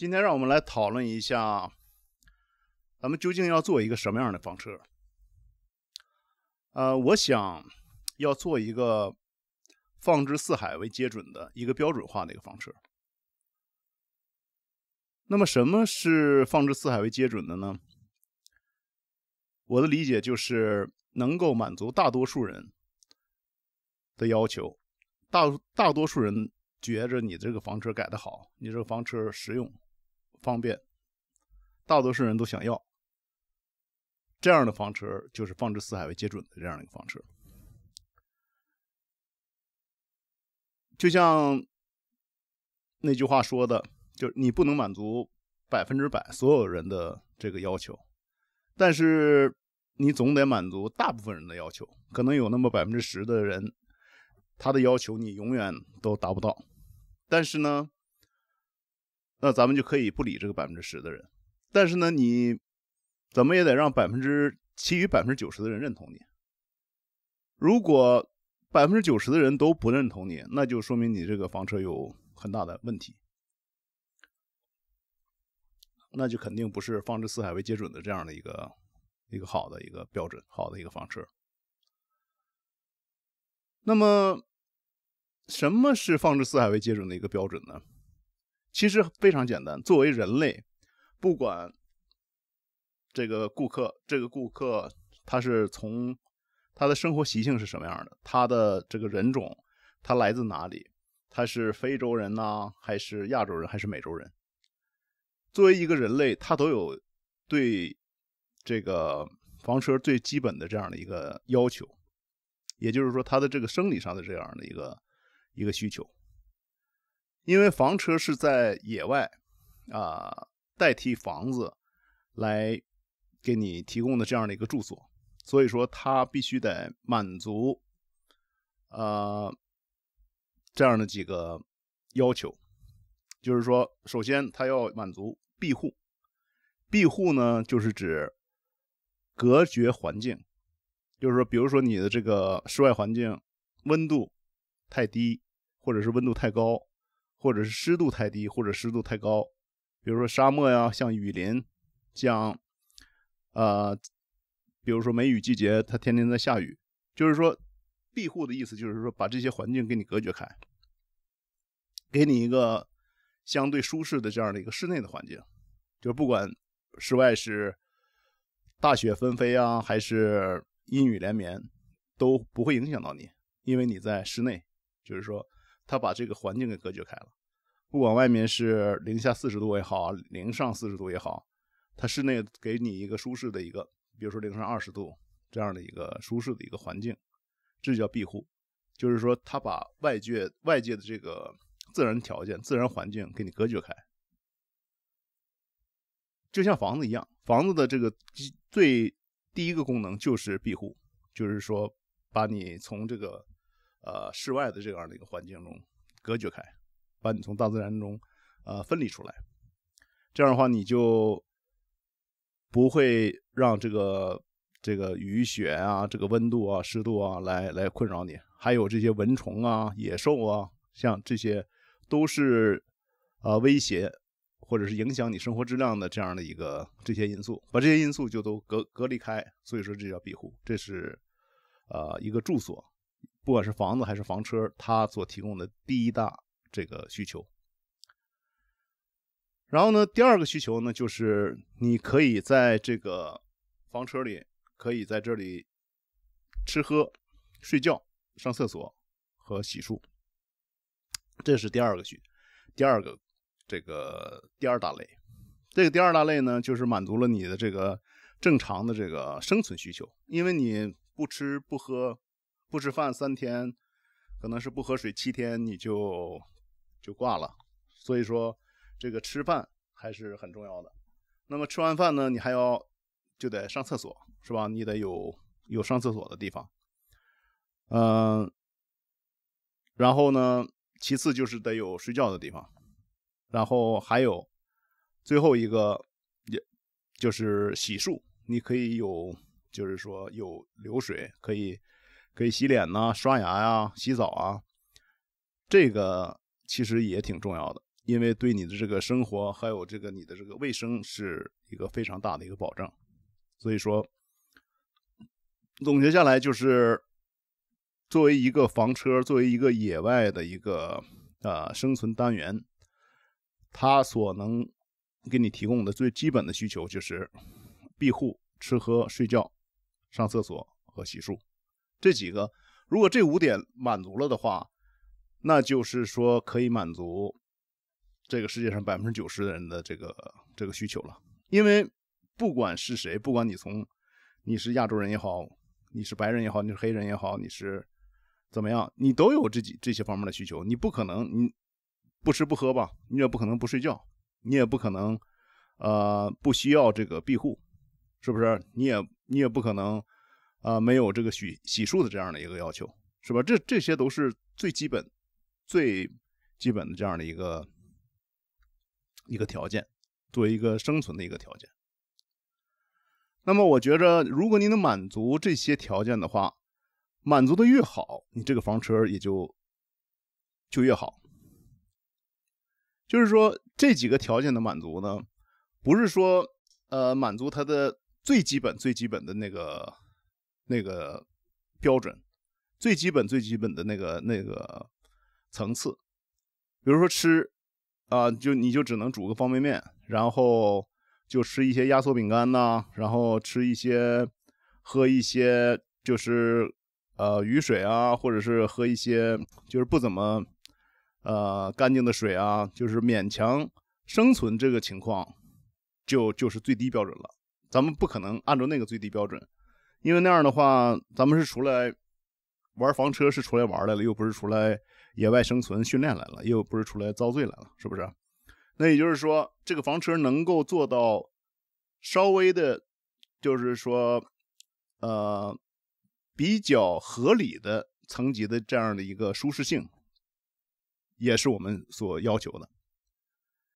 今天让我们来讨论一下，咱们究竟要做一个什么样的房车？呃，我想要做一个“放之四海为皆准”的一个标准化的一个房车。那么，什么是“放之四海为皆准”的呢？我的理解就是能够满足大多数人的要求。大大多数人觉着你这个房车改的好，你这个房车实用。方便，大多数人都想要这样的房车，就是放置四海为皆准的这样一个房车。就像那句话说的，就是你不能满足百分之百所有人的这个要求，但是你总得满足大部分人的要求。可能有那么百分之十的人，他的要求你永远都达不到，但是呢？那咱们就可以不理这个百分之十的人，但是呢，你怎么也得让百分之其余百分之九十的人认同你。如果百分之九十的人都不认同你，那就说明你这个房车有很大的问题，那就肯定不是放之四海为皆准的这样的一个一个好的一个标准，好的一个房车。那么，什么是放之四海为皆准的一个标准呢？其实非常简单。作为人类，不管这个顾客，这个顾客他是从他的生活习性是什么样的，他的这个人种，他来自哪里，他是非洲人呢？还是亚洲人，还是美洲人？作为一个人类，他都有对这个房车最基本的这样的一个要求，也就是说，他的这个生理上的这样的一个一个需求。因为房车是在野外，啊，代替房子来给你提供的这样的一个住所，所以说它必须得满足，呃，这样的几个要求，就是说，首先它要满足庇护，庇护呢就是指隔绝环境，就是说，比如说你的这个室外环境温度太低，或者是温度太高。或者是湿度太低，或者湿度太高，比如说沙漠呀，像雨林，像，呃，比如说梅雨季节，它天天在下雨。就是说，庇护的意思就是说，把这些环境给你隔绝开，给你一个相对舒适的这样的一个室内的环境。就是不管室外是大雪纷飞啊，还是阴雨连绵，都不会影响到你，因为你在室内。就是说。他把这个环境给隔绝开了，不管外面是零下四十度也好，零上四十度也好，他室内给你一个舒适的一个，比如说零上二十度这样的一个舒适的一个环境，这叫庇护，就是说他把外界外界的这个自然条件、自然环境给你隔绝开，就像房子一样，房子的这个最第一个功能就是庇护，就是说把你从这个。呃，室外的这样的一个环境中，隔绝开，把你从大自然中，呃，分离出来。这样的话，你就不会让这个这个雨雪啊，这个温度啊、湿度啊，来来困扰你。还有这些蚊虫啊、野兽啊，像这些都是啊威胁或者是影响你生活质量的这样的一个这些因素。把这些因素就都隔隔离开，所以说这叫庇护，这是呃一个住所。不管是房子还是房车，它所提供的第一大这个需求。然后呢，第二个需求呢，就是你可以在这个房车里，可以在这里吃喝、睡觉、上厕所和洗漱。这是第二个需，第二个这个第二大类。这个第二大类呢，就是满足了你的这个正常的这个生存需求，因为你不吃不喝。不吃饭三天，可能是不喝水七天你就就挂了。所以说，这个吃饭还是很重要的。那么吃完饭呢，你还要就得上厕所，是吧？你得有有上厕所的地方。嗯，然后呢，其次就是得有睡觉的地方。然后还有最后一个，也就是洗漱，你可以有，就是说有流水可以。可以洗脸呐、刷牙呀、洗澡啊，这个其实也挺重要的，因为对你的这个生活还有这个你的这个卫生是一个非常大的一个保障。所以说，总结下来就是，作为一个房车，作为一个野外的一个啊生存单元，它所能给你提供的最基本的需求就是庇护、吃喝、睡觉、上厕所和洗漱。这几个，如果这五点满足了的话，那就是说可以满足这个世界上百分之九十的人的这个这个需求了。因为不管是谁，不管你从你是亚洲人也好，你是白人也好，你是黑人也好，你是怎么样，你都有这几这些方面的需求。你不可能你不吃不喝吧？你也不可能不睡觉，你也不可能呃不需要这个庇护，是不是？你也你也不可能。啊，没有这个洗洗漱的这样的一个要求，是吧？这这些都是最基本、最基本的这样的一个一个条件，作为一个生存的一个条件。那么我觉着，如果你能满足这些条件的话，满足的越好，你这个房车也就就越好。就是说，这几个条件的满足呢，不是说呃满足它的最基本、最基本的那个。那个标准，最基本、最基本的那个那个层次，比如说吃，啊，就你就只能煮个方便面，然后就吃一些压缩饼干呐，然后吃一些、喝一些，就是呃雨水啊，或者是喝一些就是不怎么呃干净的水啊，就是勉强生存这个情况，就就是最低标准了。咱们不可能按照那个最低标准。因为那样的话，咱们是出来玩房车，是出来玩来了，又不是出来野外生存训练来了，又不是出来遭罪来了，是不是？那也就是说，这个房车能够做到稍微的，就是说，呃，比较合理的层级的这样的一个舒适性，也是我们所要求的。